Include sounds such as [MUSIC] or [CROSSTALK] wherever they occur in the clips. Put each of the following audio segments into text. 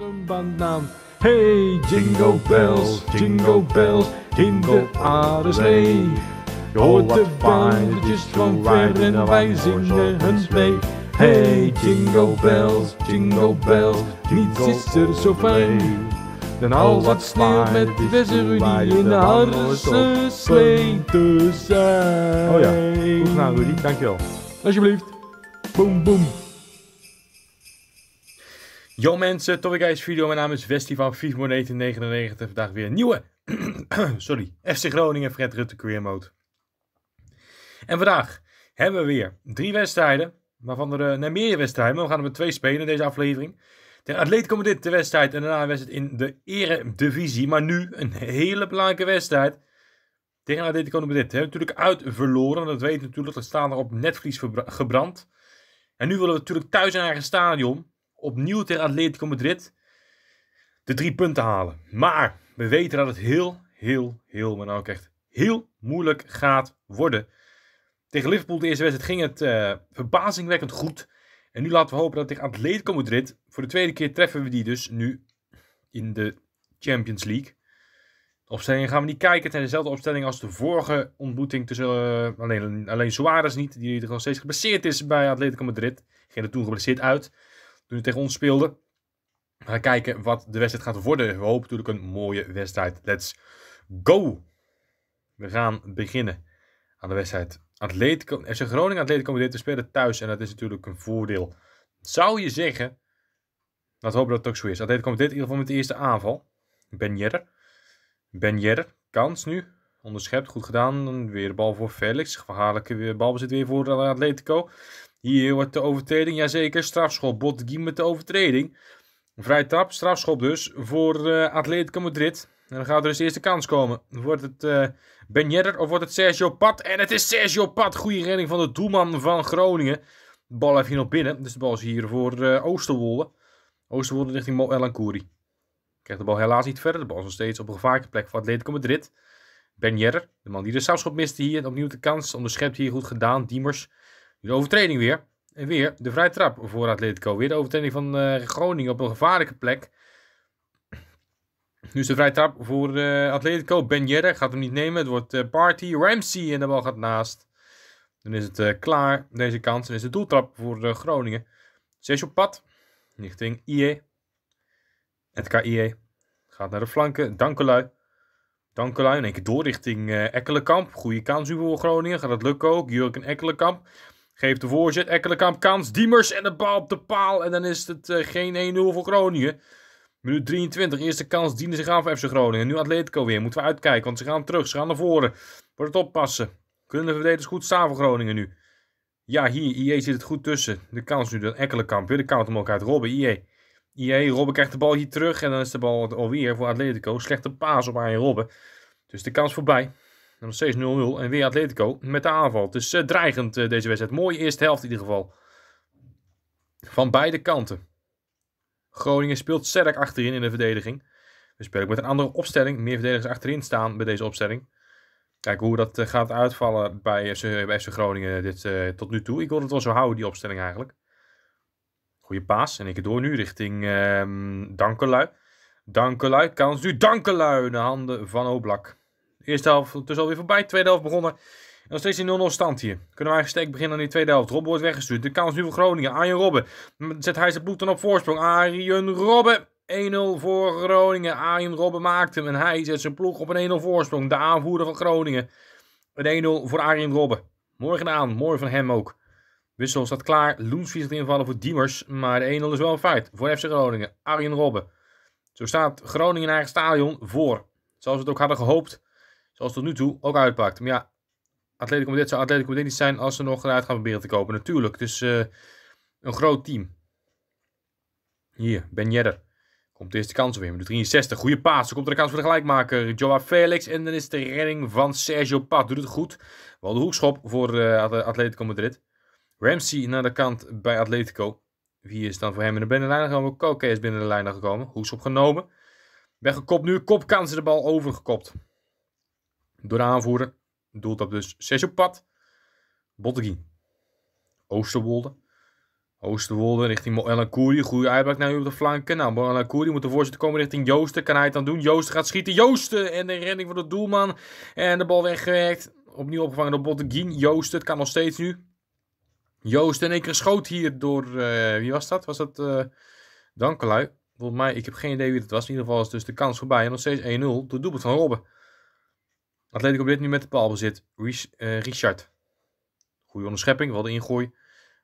Een Hey, jingle bells, jingle bells, in de aardesnee. Je hoort de paardjes van ver en wij zingen hun mee. Hey, jingle bells, jingle bells, niets is er zo fijn. Dan al wat sneeuw met Wesserudy in de Harse slee te zijn. Oh ja, goed gedaan Rudy, dankjewel. Alsjeblieft. Boom, boom. Yo mensen, Topic Guys Video. Mijn naam is Westy van FIFA 1999. Vandaag weer een nieuwe, [CLEARS THROAT] sorry, FC Groningen Fred Rutte Career Mode. En vandaag hebben we weer drie wedstrijden, waarvan er uh, meer wedstrijden, maar we gaan er met twee spelen in deze aflevering. Tegen Atletico dit de wedstrijd en daarna wedstrijd in de Eredivisie. Maar nu een hele belangrijke wedstrijd tegen Atletico komen We hebben natuurlijk uit verloren, dat weten we natuurlijk. Dat staan erop op netvlies gebrand. En nu willen we natuurlijk thuis in eigen stadion opnieuw tegen Atletico Madrid de drie punten halen. Maar we weten dat het heel, heel, heel, maar nou ook echt heel moeilijk gaat worden. Tegen Liverpool de eerste wedstrijd ging het eh, verbazingwekkend goed. En nu laten we hopen dat tegen Atletico Madrid, voor de tweede keer treffen we die dus nu in de Champions League. De gaan we niet kijken. Het zijn dezelfde opstelling als de vorige ontmoeting tussen eh, alleen, alleen Suarez niet, die nog steeds geblesseerd is bij Atletico Madrid. Ging er toen geblesseerd uit toen hij tegen ons speelde. We gaan kijken wat de wedstrijd gaat worden. We hopen natuurlijk een mooie wedstrijd. Let's go! We gaan beginnen aan de wedstrijd. Atletico, FC Groningen Atletico Madrid, we spelen thuis en dat is natuurlijk een voordeel. Zou je zeggen, laten hopen dat het ook zo is. Atletico dit in ieder geval met de eerste aanval. Ben Benjer. Ben kans nu. Onderschept, goed gedaan. Weer bal voor Felix. Gevaarlijke weer balbezit weer voor Atletico. Hier wordt de overtreding, jazeker, strafschop. Botgiem met de overtreding. Vrij trap, strafschop dus voor uh, Atletico Madrid. En dan gaat er dus de eerste kans komen. Wordt het uh, Ben of wordt het Sergio Pat? En het is Sergio Pat. Goede redding van de doelman van Groningen. De bal heeft hier nog binnen. Dus de bal is hier voor uh, Oosterwolde. Oosterwolde richting Mo Elankouri. Krijgt de bal helaas niet verder. De bal is nog steeds op een gevaarlijke plek voor Atletico Madrid. Ben Yedder, de man die de strafschop miste hier. Opnieuw de kans. Onderschept hier goed gedaan. Diemers de overtreding weer. En weer de vrije trap voor Atletico. Weer de overtreding van eh, Groningen op een gevaarlijke plek. Nu is de vrije trap voor eh, Atletico. Ben gaat hem niet nemen. Het wordt eh, Party. Ramsey en de bal gaat naast. Dan is het klaar, deze kans. En is de doeltrap voor Groningen. Zes op pad. Richting IE. Het KIE. Gaat naar de flanken. Dankelui. Dankelui in één keer door richting Ekkelenkamp. Goede kans nu voor Groningen. Gaat dat lukken ook. en Ekkelenkamp. Geeft de voorzet. Ekkelenkamp kans. Diemers en de bal op de paal. En dan is het eh, geen 1-0 voor Groningen. Minuut 23. Eerste kans dienen zich af, voor FC Groningen. Nu Atletico weer. Moeten we uitkijken. Want ze gaan terug. Ze gaan naar voren. Wordt het oppassen. Kunnen de verdedigers goed staan voor Groningen nu. Ja, hier. IE zit het goed tussen. De kans nu. Ekkelenkamp. Weer de kant hem uit. Robben. IE. IE. Robben krijgt de bal hier terug. En dan is de bal alweer voor Atletico. Slechte paas op Arjen Robben. Dus de kans voorbij. Nog steeds 0-0 en weer Atletico met de aanval. Dus is eh, dreigend eh, deze wedstrijd. Mooie eerste helft in ieder geval. Van beide kanten. Groningen speelt sterk achterin in de verdediging. We spelen met een andere opstelling. Meer verdedigers achterin staan bij deze opstelling. Kijk hoe dat eh, gaat uitvallen bij FC, Groningen dit, tot nu toe. Ik wilde het wel zo houden, die opstelling eigenlijk. Goeie paas. En ik door nu richting ehm, Dankelui. Dankelui, kans nu. Dankelui de handen van Oblak. Eerste helft dus alweer voorbij. Tweede helft begonnen. En nog steeds in 0-0 stand hier. Kunnen wij gesteek beginnen aan die tweede helft. Robbe wordt weggestuurd. De kans nu voor Groningen. Arjen Robben. Zet hij zijn boek dan op voorsprong. Arjen Robben. 1-0 voor Groningen. Arjen Robben maakt hem. En hij zet zijn ploeg op een 1-0 voorsprong. De aanvoerder van Groningen. Een 1-0 voor Arjen Robben. Morgen aan. Mooi van hem ook. Wissel staat klaar. Loensvlies invallen voor Diemers. Maar de 1-0 is wel een feit. Voor FC Groningen. Arjen Robben. Zo staat Groningen in eigen stadion voor. Zoals we het ook hadden gehoopt zoals tot nu toe ook uitpakt. Maar ja, Atletico Madrid zou Atletico Madrid niet zijn als ze nog eruit gaan proberen te kopen. Natuurlijk, dus een groot team. Hier, Ben Yedder. Komt de eerste kans weer met 63. Goede paas. Dan komt er de kans voor de gelijkmaker. Joao Felix. En dan is de redding van Sergio Pat. Doet het goed. Wel de hoekschop voor uh, Atletico Madrid. Ramsey naar de kant bij Atletico. Wie is dan voor hem in de binnenlijn gekomen? Koke is binnen de lijn gekomen. Hoekschop genomen. Weggekopt nu. Kopkans, de bal overgekopt. Door aanvoeren doelt dat dus zes op pad. Oosterwolde. Oosterwolde richting El Goede uitbraak naar u op de flanken. Nou, El Koeri moet de voorzitter komen richting Joosten. Kan hij het dan doen? Joosten gaat schieten. Joosten! En de redding van de doelman. En de bal weggewerkt. Opnieuw opgevangen door Botteguin. Joosten, het kan nog steeds nu. Joosten in één keer schoot hier door... Eh, wie was dat? Was dat uh, Dankelui? Volgens mij, ik heb geen idee wie het was. In ieder geval is dus de kans voorbij. En nog steeds 1-0 De doelpunt van Robben. Atletico dit nu met de pal bezit. Eh, Richard. Goede onderschepping, wel de ingooi.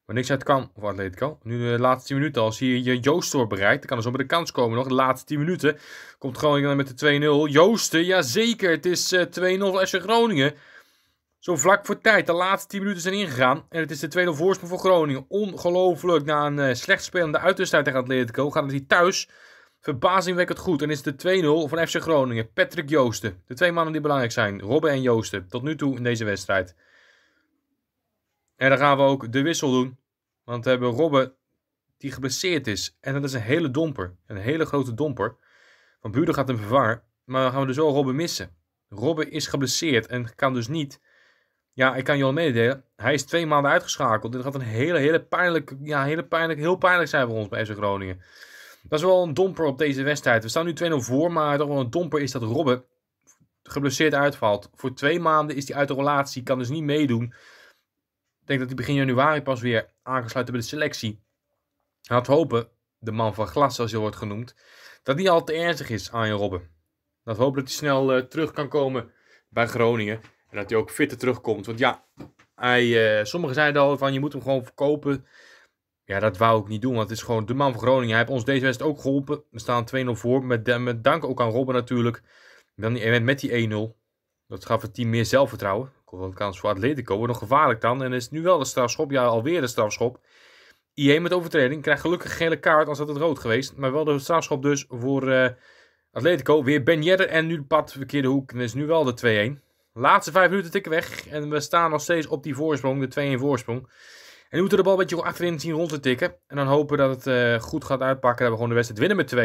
Maar niks uit kan voor Atletico. Nu de laatste 10 minuten. Als hier je Joost wordt bereikt, dan kan er zo met de kans komen nog. De laatste 10 minuten komt Groningen met de 2-0. Joosten, jazeker. Het is 2-0 eh, voor FC Groningen. Zo vlak voor tijd. De laatste 10 minuten zijn ingegaan. En het is de 2-0 voorsprong voor Groningen. Ongelooflijk. Na een uh, slecht spelende uitwedstrijd tegen Atletico gaat het hier thuis verbazingwekkend goed. En is het de 2-0 van FC Groningen. Patrick Joosten. De twee mannen die belangrijk zijn. Robben en Joosten. Tot nu toe in deze wedstrijd. En dan gaan we ook de wissel doen. Want we hebben Robben die geblesseerd is. En dat is een hele domper. Een hele grote domper. Van Buurder gaat hem vervangen. Maar dan gaan we dus wel Robben missen. Robben is geblesseerd en kan dus niet. Ja, ik kan je al mededelen. Hij is twee maanden uitgeschakeld. Dit gaat een hele, hele pijnlijk, ja, hele pijnlijk, heel pijnlijk zijn voor ons bij FC Groningen. Dat is wel een domper op deze wedstrijd. We staan nu 2-0 voor, maar toch wel een domper is dat Robben geblesseerd uitvalt. Voor twee maanden is hij uit de relatie, kan dus niet meedoen. Ik denk dat hij begin januari pas weer aangesluit bij de selectie. Had hopen, de man van glas zoals hij wordt genoemd, dat hij al te ernstig is aan je Robben. Dat hopen dat hij snel eh, terug kan komen bij Groningen. En dat hij ook fitter terugkomt. Want ja, eh, sommigen zeiden al van je moet hem gewoon verkopen. Ja, dat wou ik niet doen, want het is gewoon de man van Groningen. Hij heeft ons deze wedstrijd ook geholpen. We staan 2-0 voor, met, eh, met dank ook aan Robben natuurlijk. Dan, met, met die 1-0. Dat gaf het team meer zelfvertrouwen. Komt wel een kans voor Atletico, nog gevaarlijk dan. En is nu wel de strafschop, ja alweer de strafschop. IE met overtreding, krijgt gelukkig gele kaart, als had het rood geweest. Maar wel de strafschop dus voor eh, Atletico. Weer Ben en nu pad verkeerde hoek. En is nu wel de 2-1. Laatste vijf minuten tikken weg. En we staan nog steeds op die voorsprong, de 2-1 voorsprong. En die moeten de bal een beetje achterin zien rond te tikken. En dan hopen dat het eh, goed gaat uitpakken. Dat we gewoon de wedstrijd winnen met 2-1. We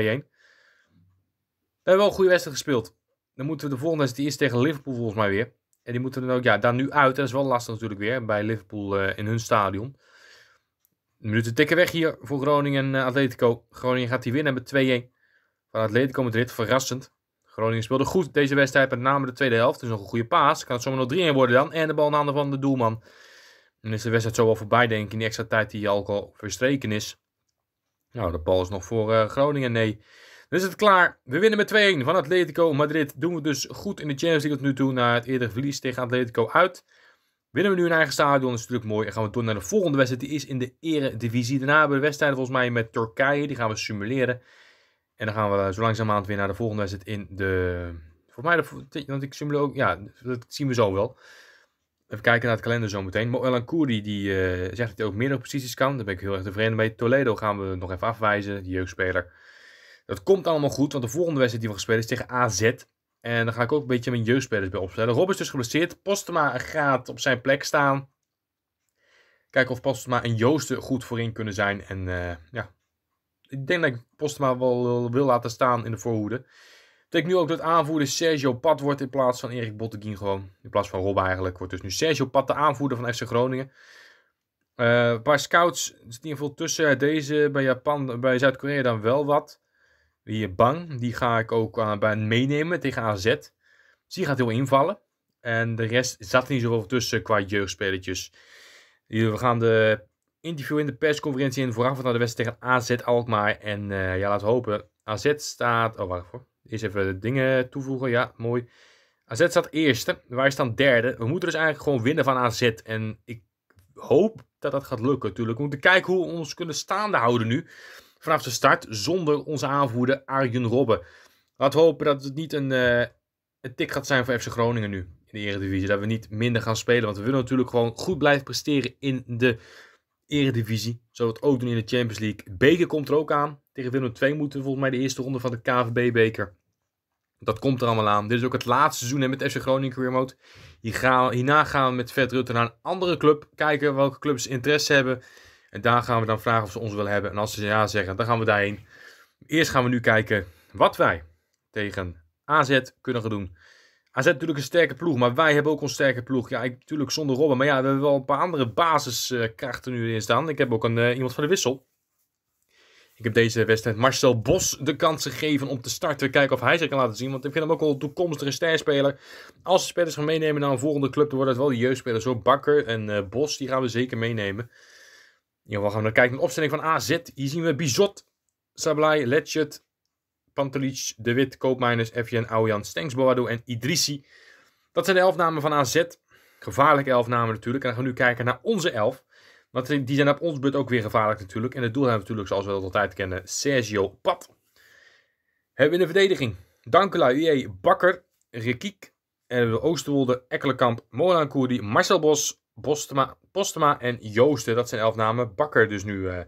hebben wel een goede wedstrijd gespeeld. Dan moeten we de volgende wedstrijd eerst tegen Liverpool volgens mij weer. En die moeten dan ook ja, daar nu uit. Dat is wel lastig natuurlijk weer bij Liverpool eh, in hun stadion. De minuten tikken weg hier voor Groningen en eh, Atletico. Groningen gaat die winnen met 2-1. Van Atletico dit verrassend. Groningen speelde goed deze wedstrijd, met name de tweede helft. Dus nog een goede paas. Kan het zomaar nog 3-1 worden dan. En de bal aan de van de doelman. En is de wedstrijd zo wel voorbij, denk ik, in die extra tijd die al, al verstreken is. Nou, de bal is nog voor eh, Groningen. Nee. Dan is het klaar. We winnen met 2-1 van Atletico Madrid. Doen we dus goed in de Champions League tot nu toe. Na het eerdere verlies tegen Atletico uit. Winnen we nu een eigen stadion. Dat is natuurlijk mooi. En gaan we door naar de volgende wedstrijd. Die is in de Eredivisie. Daarna hebben we de wedstrijd volgens mij met Turkije. Die gaan we simuleren. En dan gaan we zo het weer naar de volgende wedstrijd in de... Volgens mij, de, want ik simuleer ook... Ja, dat zien we zo wel. Even kijken naar het kalender zometeen. Maar Kouri die eh, zegt dat hij ook meerdere posities kan. Daar ben ik heel erg tevreden mee. Toledo gaan we nog even afwijzen, die jeugdspeler. Dat komt allemaal goed, want de volgende wedstrijd die we gaan spelen is tegen AZ. En dan ga ik ook een beetje mijn jeugdspelers bij opstellen. Rob is dus geblesseerd. Postema gaat op zijn plek staan. Kijken of Postema en Joosten goed voorin kunnen zijn. En eh, ja, ik denk dat ik Postema wel eh, wil laten staan in de voorhoede. Betekent nu ook dat aanvoerder Sergio Pat wordt in plaats van Erik Botteguin gewoon. In plaats van Rob eigenlijk wordt dus nu Sergio Pat de aanvoerder van FC Groningen. Uh, een paar scouts, in ieder geval tussen eh, deze bij Japan, bij Zuid-Korea dan wel wat. Die eh, Bang, die ga ik ook uh, bij meenemen tegen AZ. Dus die gaat heel invallen. En de rest zat niet zoveel tussen qua jeugdspelertjes. We gaan de interview in de persconferentie in vooraf naar de wedstrijd tegen AZ Alkmaar. En uh, ja, laten we hopen. AZ staat... Oh, wacht voor. Eerst even de dingen toevoegen. Ja, mooi. AZ staat eerste. Wij staan derde. We moeten dus eigenlijk gewoon winnen van AZ. En ik hoop dat dat gaat lukken natuurlijk. We moeten kijken hoe we ons kunnen staande houden nu. Vanaf de start. Zonder onze aanvoerder Arjen Robben. Laten we hopen dat het niet een, eh, een tik gaat zijn voor FC Groningen nu. In de Eredivisie. Dat we niet minder gaan spelen. Want we willen natuurlijk gewoon goed blijven presteren in de Eredivisie. Zullen we het ook doen in de Champions League. Beker komt er ook aan. Tegen Willem II moeten volgens mij de eerste ronde van de KVB-beker. Dat komt er allemaal aan. Dit is ook het laatste seizoen hè, met FC Groningen Career Mode. hierna gaan we met Vet Rutte naar een andere club. Kijken welke clubs interesse hebben. En daar gaan we dan vragen of ze ons willen hebben. En als ze ja zeggen, dan gaan we daarheen. Eerst gaan we nu kijken wat wij tegen AZ kunnen gaan doen. AZ natuurlijk een sterke ploeg, maar wij hebben ook een sterke ploeg. Ja, ik, natuurlijk zonder Robben, maar ja, we hebben wel een paar andere basiskrachten nu in staan. Ik heb ook een, eh, iemand van de wissel. Ik heb deze wedstrijd Marcel Bos de kans gegeven om te starten. Kijken of hij zich kan laten zien. Want ik vind hem ook wel een toekomstige speler. Als de spelers gaan meenemen naar een volgende club, dan worden het wel de jeugdspelers. Zo Bakker en eh, Bos, die gaan we zeker meenemen. In ieder geval gaan we kijken naar de opstelling van AZ. Hier zien we Bizot, Sablai, Letchet, Pantelic, De Wit, Koopmijners, Evian, Aujan, Stengs, Boadu en Idrissi. Dat zijn de elfnamen namen van AZ. Gevaarlijke elf namen natuurlijk. En dan gaan we nu kijken naar onze elf. Want die zijn op ons beurt ook weer gevaarlijk natuurlijk. En het doel hebben we natuurlijk, zoals we dat altijd kennen, Sergio Pat. Hebben we in de verdediging Dankela, UE, Bakker, Rikiek. En we Oosterwolde, Ekkelenkamp, Koerdi, Marcel Bos, Postema, Postema en Joosten. Dat zijn elf namen. Bakker dus nu eh,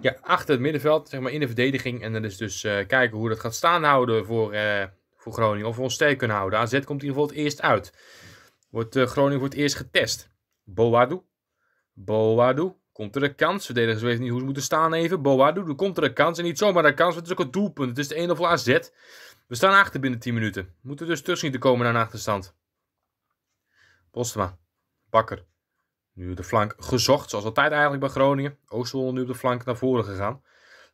ja, achter het middenveld, zeg maar in de verdediging. En dan is dus eh, kijken hoe dat gaat staan houden voor, eh, voor Groningen. Of we ons sterk kunnen houden. AZ komt in ieder geval het eerst uit. Wordt Groningen voor het eerst getest. Boadu, Boadu. Komt er een kans? Verdedigers weten niet hoe ze moeten staan even. Boadu, er komt er een kans. En niet zomaar een kans, want het is ook een doelpunt. Het is de 1 of AZ. We staan achter binnen 10 minuten. We moeten dus tussen zien te komen naar een achterstand. Postma. Bakker. Nu de flank gezocht, zoals altijd eigenlijk bij Groningen. Oosterwolde nu op de flank naar voren gegaan.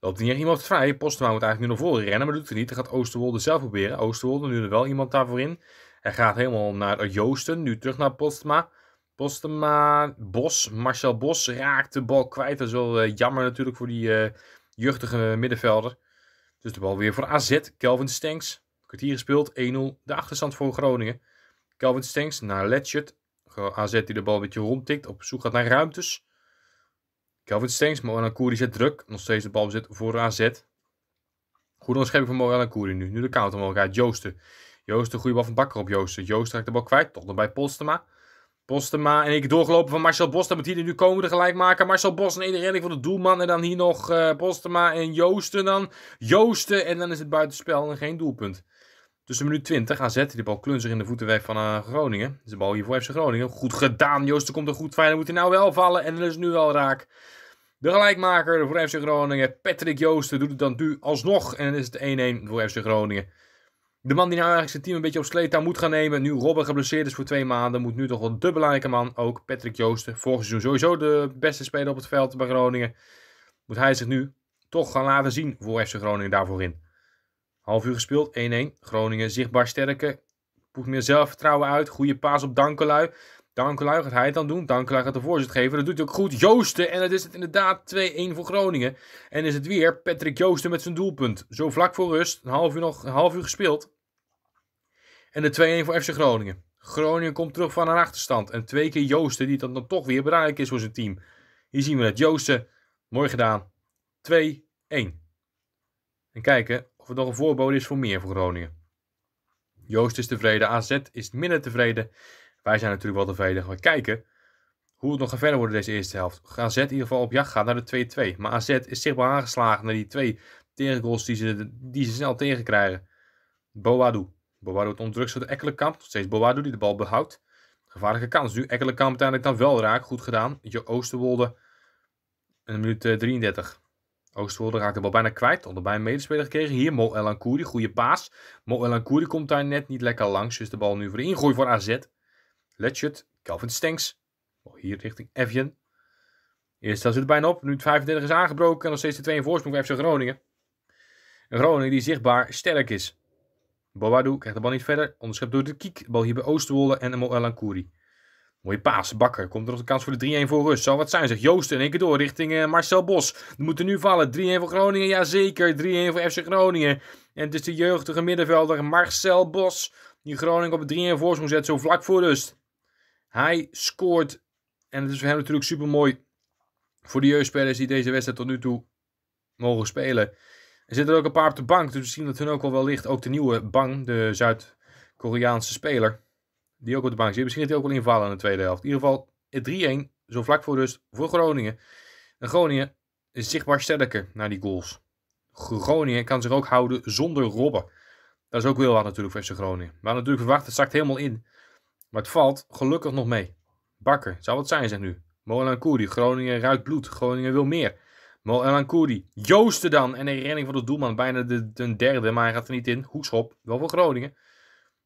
Loopt niet echt iemand vrij. Postma moet eigenlijk nu naar voren rennen, maar doet het niet. Dan gaat Oosterwolde zelf proberen. Oosterwolde nu er wel iemand daarvoor in. Hij gaat helemaal naar Joosten, nu terug naar Postma. Postema, Bos, Marcel Bos raakt de bal kwijt. Dat is wel eh, jammer natuurlijk voor die uh, eh, juchtige middenvelder. Dus de bal weer voor AZ. Kelvin Stenks. Kwartier gespeeld. 1-0. De achterstand voor Groningen. Kelvin Stengs naar Letchert. AZ die de bal een beetje rondtikt. Op zoek gaat naar ruimtes. Kelvin Stengs, Moana Koeri zet druk. Nog steeds de bal bezit voor AZ. Goede onderschepping van Moana Courie nu. Nu de counter omhoog gaat. Joosten. Joosten. Goede bal van Bakker op Joosten. Joosten raakt de bal kwijt. Tot dan bij Postema. Bostema en ik doorgelopen van Marcel Bos. Dan moet hier nu komen de gelijkmaker. Marcel Bos, een redding van de doelman. En dan hier nog uh, en Joosten dan. Joosten en dan is het buitenspel en geen doelpunt. Tussen minuut 20 AZ. Die bal klunser in de voeten van eh, Groningen. Dus de bal hier voor FC Groningen. Goed gedaan. Joosten komt er goed fijn. Dan moet hij nou wel vallen. En dan is het nu wel raak. De gelijkmaker voor FC Groningen. Patrick Joosten doet het dan nu alsnog. En dan is het 1-1 voor FC Groningen. De man die nou eigenlijk zijn team een beetje op sleet moet gaan nemen. Nu Robben geblesseerd is voor twee maanden. Moet nu toch wel de belangrijke man. Ook Patrick Joosten. Vorig seizoen sowieso de beste speler op het veld bij Groningen. Moet hij zich nu toch gaan laten zien voor FC Groningen daarvoor in. Half uur gespeeld. 1-1. Groningen zichtbaar sterker. Poet meer zelfvertrouwen uit. Goede paas op Dankelui. Dankelui gaat hij het dan doen. Dankelui gaat de voorzet geven. Dat doet hij ook goed. Joosten. En het is het inderdaad 2-1 voor Groningen. En is het weer Patrick Joosten met zijn doelpunt. Zo vlak voor rust. Een half uur, nog, een half uur gespeeld. En de 2-1 voor FC Groningen. Groningen komt terug van een achterstand. En twee keer Joosten, die dat dan toch weer belangrijk is voor zijn team. Hier zien we het. Joosten, mooi gedaan. 2-1. En kijken of het nog een voorbode is voor meer voor Groningen. Joost is tevreden, AZ is minder tevreden. Wij zijn natuurlijk wel tevreden. We kijken hoe het nog gaat verder worden deze eerste helft. AZ in ieder geval op jacht gaat naar de 2-2. Maar AZ is zichtbaar aangeslagen naar die twee tegengoals die ze, die ze snel tegenkrijgen. Boadu. Boadu het onderdrukt door Ekkelenkamp. Nog steeds Boadu die de bal behoudt. Gevaarlijke kans. Nu Ekkelenkamp uiteindelijk dan wel raak. Goed gedaan. Je Oosterwolde. Een minuut 33. Eh, Oosterwolde raakt de bal bijna kwijt. Onderbij een medespeler gekregen. Hier Mo Elankouri. Goede paas. Mo Elankouri komt daar net niet lekker langs. Dus de bal nu voor de ingooi voor AZ. Letchert, Calvin Stenks. Hier richting Evian. Eerst zit het bijna op. Nu het 35 is aangebroken. En nog steeds de 2 in voorsprong voor FC Groningen. Een Groningen die zichtbaar sterk is. Bobadou krijgt de bal niet verder. Onderschept door de kiek. Bal hier bij Oosterwolle en Moel Lankouri. Mooie paas, Bakker. Komt er nog een kans voor de 3-1 voor rust. Zou wat zijn, zegt Joosten. In één keer door richting eh, Marcel Bos. Die moeten nu vallen. 3-1 voor Groningen, jazeker. 3-1 voor FC Groningen. En het is de jeugdige middenvelder Marcel Bos. Die Groningen op 3-1 voorsprong zet, zo vlak voor rust. Hij scoort, en het is voor hem natuurlijk super mooi voor de jeugdspelers die deze wedstrijd tot nu toe mogen spelen. Er zitten er ook een paar op de bank, dus misschien dat hun ook al wel ligt. Ook de nieuwe Bang, de Zuid-Koreaanse speler, die ook op de bank zit. Misschien dat hij ook wel invallen in de tweede helft. In ieder geval 3-1, zo vlak voor rust, voor Groningen. En Groningen is zichtbaar sterker naar die goals. Groningen kan zich ook houden zonder Robben. Dat is ook heel wat natuurlijk voor Groningen. Maar natuurlijk verwacht, het zakt helemaal in. Maar het valt gelukkig nog mee. Bakker, zou wat zijn zeg nu. Mo Koerdi, Groningen ruikt bloed. Groningen wil meer. Mo Koerdi, Joosten dan. En een renning van de doelman. Bijna de, derde, maar hij gaat er niet in. Hoekschop, wel voor Groningen.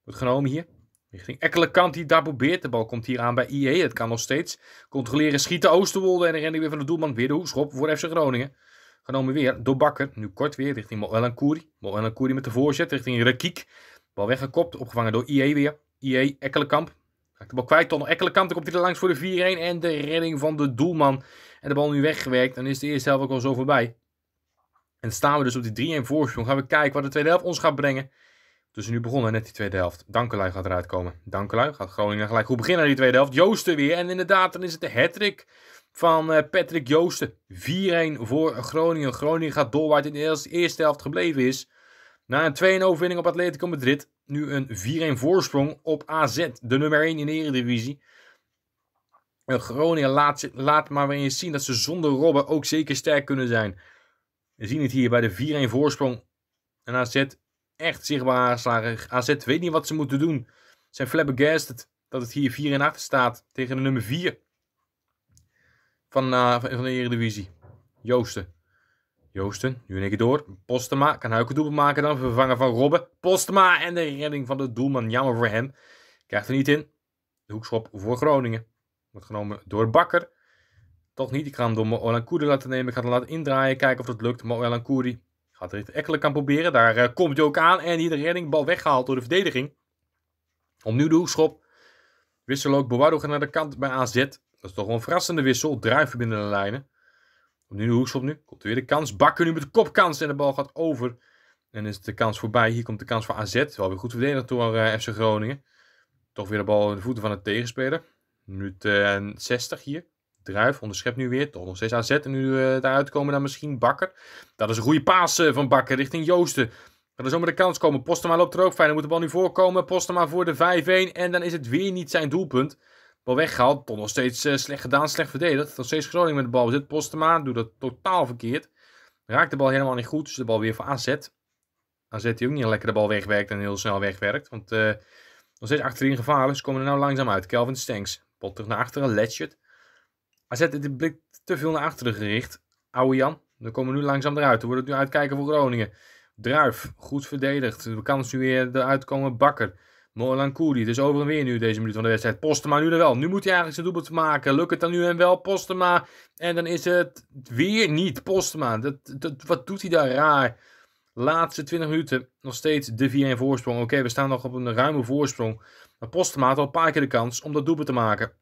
Wordt genomen hier. Richting kant die daar probeert. De bal komt hier aan bij IE. Het kan nog steeds. Controleren, schieten Oosterwolde. En een renning weer van de doelman. Weer de hoekschop voor FC Groningen. Genomen weer door Bakker. Nu kort weer richting Mo Elankouri. Mo Koerdi met de voorzet richting Rekiek. Bal weggekopt, opgevangen door IE weer. IE, Ekkelenkamp. Raakt de bal kwijt, tot Ekkelenkamp. Dan komt hij er langs voor de 4-1 en de redding van de doelman. En de bal nu weggewerkt, dan is de eerste helft ook al zo voorbij. En staan we dus op die 3-1 voorsprong. Gaan we kijken wat de tweede helft ons gaat brengen. Dus nu begonnen net die tweede helft. Dankelui gaat eruit komen. Dankelui gaat Groningen gelijk goed beginnen die tweede helft. Joosten weer. En inderdaad, dan is het de hat van eh, Patrick Joosten. 4-1 voor Groningen. Groningen gaat door waar het in de eerste helft gebleven is. Na een 2-1 overwinning op Atletico Madrid nu een 4-1 voorsprong op AZ, de nummer 1 in de Eredivisie. Eh, Groningen laat, laat maar weer eens zien dat ze zonder Robben ook zeker sterk kunnen zijn. We zien het hier bij de 4-1 voorsprong. En AZ echt zichtbaar aangeslagen. AZ weet niet wat ze moeten doen. Ze Zijn flabbergasted dat het hier 4-1 achter staat tegen de nummer 4 van, uh, van de Eredivisie. Joosten. Joosten, nu in keer door. Postema kan een maken dan. Vervangen van Robben. Postema en de redding van de doelman. Jammer voor hem. Krijgt er niet in. De hoekschop voor Groningen. Wordt genomen door Bakker. Toch niet. Ik ga hem door laten nemen. Ik ga hem laten indraaien. Kijken of dat lukt. Maar Olan Koeri gaat het Ekkelen kan proberen. Daar eh, komt hij ook aan. En hier de redding. Bal weggehaald door de verdediging. Opnieuw de hoekschop. Wissel ook. Boado gaat naar de kant bij AZ. Dat is toch wel een verrassende wissel. Druiven binnen de lijnen nu de hoekschop nu. Komt weer de kans. Bakker nu met de kopkans. En de bal gaat over. En is de kans voorbij. Hier komt de kans voor AZ. Wel weer goed verdedigd door uh, eh, FC Groningen. Toch weer de bal in de voeten van het tegenspeler. Minuut 60 eh, hier. Druif onderschept nu weer. Toch nog steeds AZ. En nu uh, daaruit komen dan misschien Bakker. Dat is een goede paas van Bakker richting Joosten. Kan er zomaar de kans komen. Postema loopt er ook fijn. Dan moet de bal nu voorkomen. Postema voor de 5-1. En dan is het weer niet zijn doelpunt. Bal weggehaald. nog steeds eh, slecht gedaan, slecht verdedigd. Nog steeds Groningen met de bal bezit. Postema doet dat totaal verkeerd. Raakt de bal helemaal niet goed. Dus de bal weer voor AZ. AZ die ook niet lekker de bal wegwerkt en heel snel wegwerkt. Want eh, nog steeds achterin gevaarlijk. Ze komen er nou langzaam uit. Kelvin Stengs, Pot terug naar achteren. Letchert. AZ heeft de blik te veel naar achteren gericht. Oude Jan. Dan komen we nu langzaam eruit. We worden het nu uitkijken voor Groningen. Druif. Goed verdedigd. De kans nu weer eruit komen. Bakker. Molan Koudi, dus over en weer nu deze minuut van de wedstrijd. Postema nu er wel. Nu moet hij eigenlijk zijn doelpunt maken. Lukt het dan nu en wel? Postema. En dan is het weer niet Postema. Dat, wat doet hij daar raar? Laatste 20 minuten nog steeds de 4-1 voorsprong. Oké, we staan nog op een ruime voorsprong. Maar Postema had al een paar keer de kans om dat doelpunt te maken.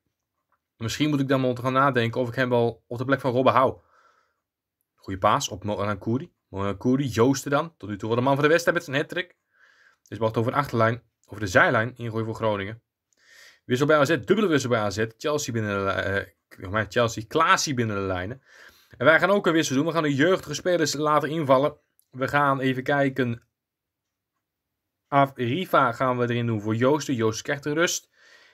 Misschien moet ik dan wel gaan nadenken of ik hem wel op de plek van Robben hou. Goeie paas op Moran Koudi. Moran Koudi, Joosten dan. Tot nu toe wel de man van de wedstrijd met zijn hat-trick. dus wacht over een achterlijn over de zijlijn ingooi voor Groningen. Wissel bij AZ, dubbele wissel bij AZ. Chelsea binnen de, uh, Chelsea, Klaasie binnen de lijnen. En wij gaan ook een wissel doen. We gaan de jeugdige spelers laten invallen. We gaan even kijken. Af Riva gaan we erin doen voor Joosten. Joost krijgt de rust.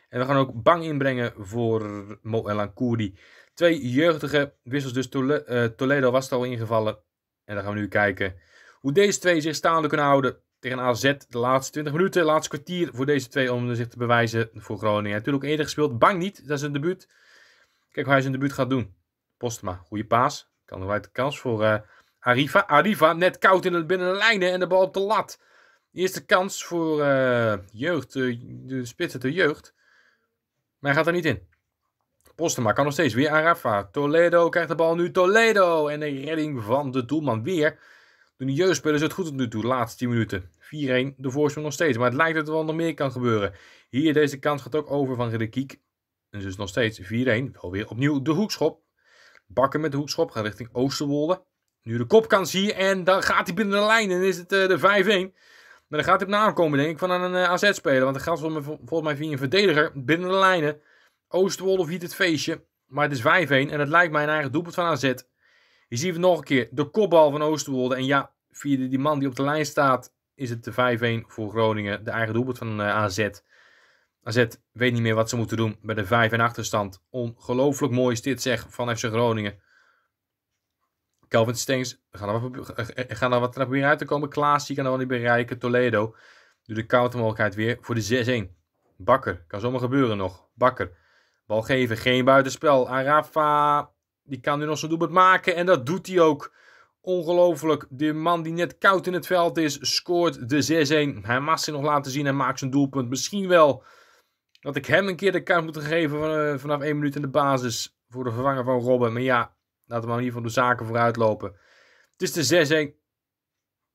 En we gaan ook Bang inbrengen voor Mo Koerdi. Twee jeugdige wissels. Dus eh, Toledo was er al ingevallen. En dan gaan we nu kijken hoe deze twee zich staande kunnen houden tegen AZ de laatste 20 minuten, laatste kwartier voor deze twee om zich te bewijzen voor Groningen. Natuurlijk ook eerder gespeeld, bang niet, dat is een debuut. Kijk hoe hij zijn debuut gaat doen. Postma, goede paas. Kan uit de kans voor uh, Arriva. net koud in het binnenlijnen en de bal op de lat. Eerste kans voor eh, jeugd, eh, de spitser de jeugd. Maar hij gaat er niet in. Postema kan nog steeds weer aan Toledo krijgt de bal nu. Toledo en de redding van de doelman weer. Doen de jeugdspelers het goed tot nu toe, laatste 10 minuten. 4-1, de voorsprong nog steeds. Maar het lijkt dat er wel nog meer kan gebeuren. Hier, deze kans gaat ook over van Redekiek. En dus nog steeds 4-1. Wel weer opnieuw de hoekschop. Bakken met de hoekschop, gaan richting Oosterwolde. Nu de kopkans hier en dan gaat hij binnen de lijnen en is het eh, de 5-1. Maar dan gaat hij op naam komen, denk ik, van een eh, AZ-speler. Want dan gaat volgens mij, volgens mij via een verdediger binnen de lijnen. Oosterwolde viert het feestje. Maar het is 5-1 en het lijkt mij een eigen doelpunt van AZ. Hier zien we nog een keer de kopbal van Oosterwolde. En ja, via die man die op de lijn staat, is het de 5-1 voor Groningen. De eigen doelpunt van eh, AZ. AZ weet niet meer wat ze moeten doen bij de 5-1 achterstand. Ongelooflijk mooi is dit zeg van FC Groningen. Calvin Stengs gaan er wat, eh, eh, gaan er wat weer uit te komen. Klaas die kan er wel niet bereiken. Toledo doet de mogelijkheid weer voor de 6-1. Bakker, kan zomaar gebeuren nog. Bakker, bal geven, geen buitenspel. Arafa die kan nu nog zo'n doelpunt maken. En dat doet hij ook. Ongelooflijk. De man die net koud in het veld is, scoort de 6-1. Hij mag zich nog laten zien. Hij maakt zijn doelpunt. Misschien wel dat ik hem een keer de kaart moet geven eh, vanaf 1 minuut in de basis. Voor de vervanger van Robben. Maar ja, laten we maar in ieder geval de zaken vooruit lopen. Het is de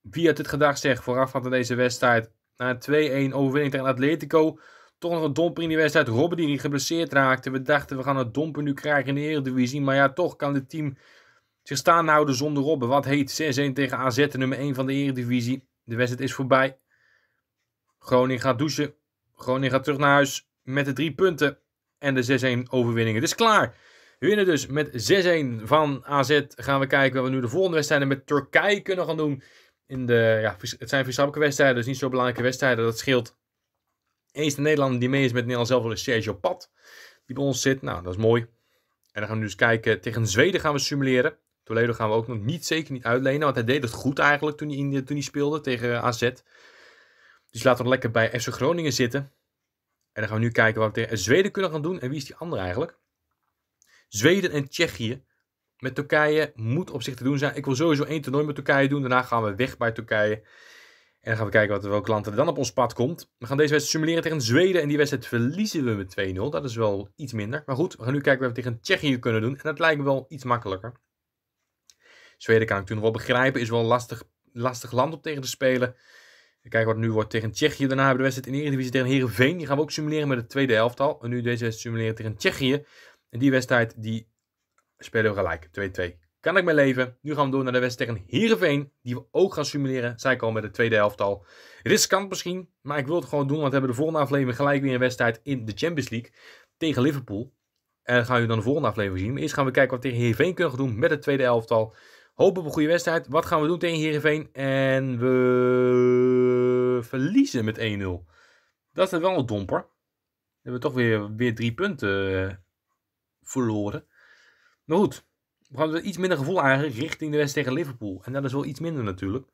6-1. Wie had dit gedacht zeg voorafgaand aan deze wedstrijd? Na een 2-1 overwinning tegen Atletico toch nog een domper in die wedstrijd. Robben die niet geblesseerd raakte. We dachten we gaan het domper nu krijgen in de Eredivisie. Maar ja, toch kan het team zich staan houden zonder Robben. Wat heet 6-1 tegen AZ, nummer 1 van de Eredivisie. De wedstrijd is voorbij. Groningen gaat douchen. Groningen gaat terug naar huis met de drie punten en de 6-1 overwinning. Het is klaar. We winnen dus met 6-1 van AZ. Gaan we kijken wat we nu de volgende wedstrijden met Turkije kunnen gaan doen. In de, ja, het zijn vriendschappelijke wedstrijden, dus niet zo belangrijke wedstrijden. Dat scheelt. Eens de Nederlander die mee is met Nederland zelf is Sergio Pat. Die bij ons zit. Nou, dat is mooi. En dan gaan we nu eens kijken. Tegen Zweden gaan we simuleren. Toledo gaan we ook nog niet zeker niet uitlenen. Want hij deed het goed eigenlijk toen hij, toen hij speelde tegen AZ. Dus laten we lekker bij FC Groningen zitten. En dan gaan we nu kijken wat we tegen Zweden kunnen gaan doen. En wie is die ander eigenlijk? Zweden en Tsjechië. Met Turkije moet op zich te doen zijn. Ik wil sowieso één toernooi met Turkije doen. Daarna gaan we weg bij Turkije. En dan gaan we kijken wat er wel klanten er dan op ons pad komt. We gaan deze wedstrijd simuleren tegen Zweden. En die wedstrijd verliezen we met 2-0. Dat is wel iets minder. Maar goed, we gaan nu kijken wat we tegen Tsjechië kunnen doen. En dat lijkt me wel iets makkelijker. Zweden kan ik toen nog wel begrijpen. Is wel lastig, lastig land om tegen te spelen. We kijken wat het nu wordt tegen Tsjechië. Daarna hebben we de wedstrijd in de Eredivisie tegen Herenveen. Die gaan we ook simuleren met de tweede helftal. En nu deze wedstrijd simuleren tegen Tsjechië. En die wedstrijd die spelen we gelijk. 2-2. Kan ik mijn leven. Nu gaan we door naar de wedstrijd tegen Heerenveen. Die we ook gaan simuleren. Zij komen met de tweede helftal. Riskant misschien. Maar ik wil het gewoon doen. Want we hebben de volgende aflevering gelijk weer een wedstrijd in de Champions League. Tegen Liverpool. En dat gaan we dan de volgende aflevering zien. eerst gaan we kijken wat we tegen Heerenveen kunnen doen met het tweede elftal. Hopen op een goede wedstrijd. Wat gaan we doen tegen Heerenveen? En we verliezen met 1-0. Dat is wel een domper. We hebben we toch weer, weer drie punten eh, verloren. Maar goed, we hadden iets minder gevoel eigenlijk richting de wedstrijd tegen Liverpool. En dat is wel iets minder natuurlijk.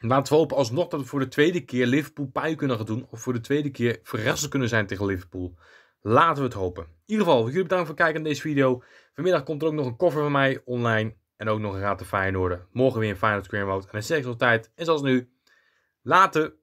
Laten we hopen alsnog dat we voor de tweede keer Liverpool pijn kunnen gaan doen. Of voor de tweede keer verrassen kunnen zijn tegen Liverpool. Laten we het hopen. In ieder geval, jullie bedanken voor het kijken naar deze video. Vanmiddag komt er ook nog een koffer van mij online. En ook nog een Raad de Morgen weer een Feyenoord Square Road En dan zeg altijd, en zoals nu, later.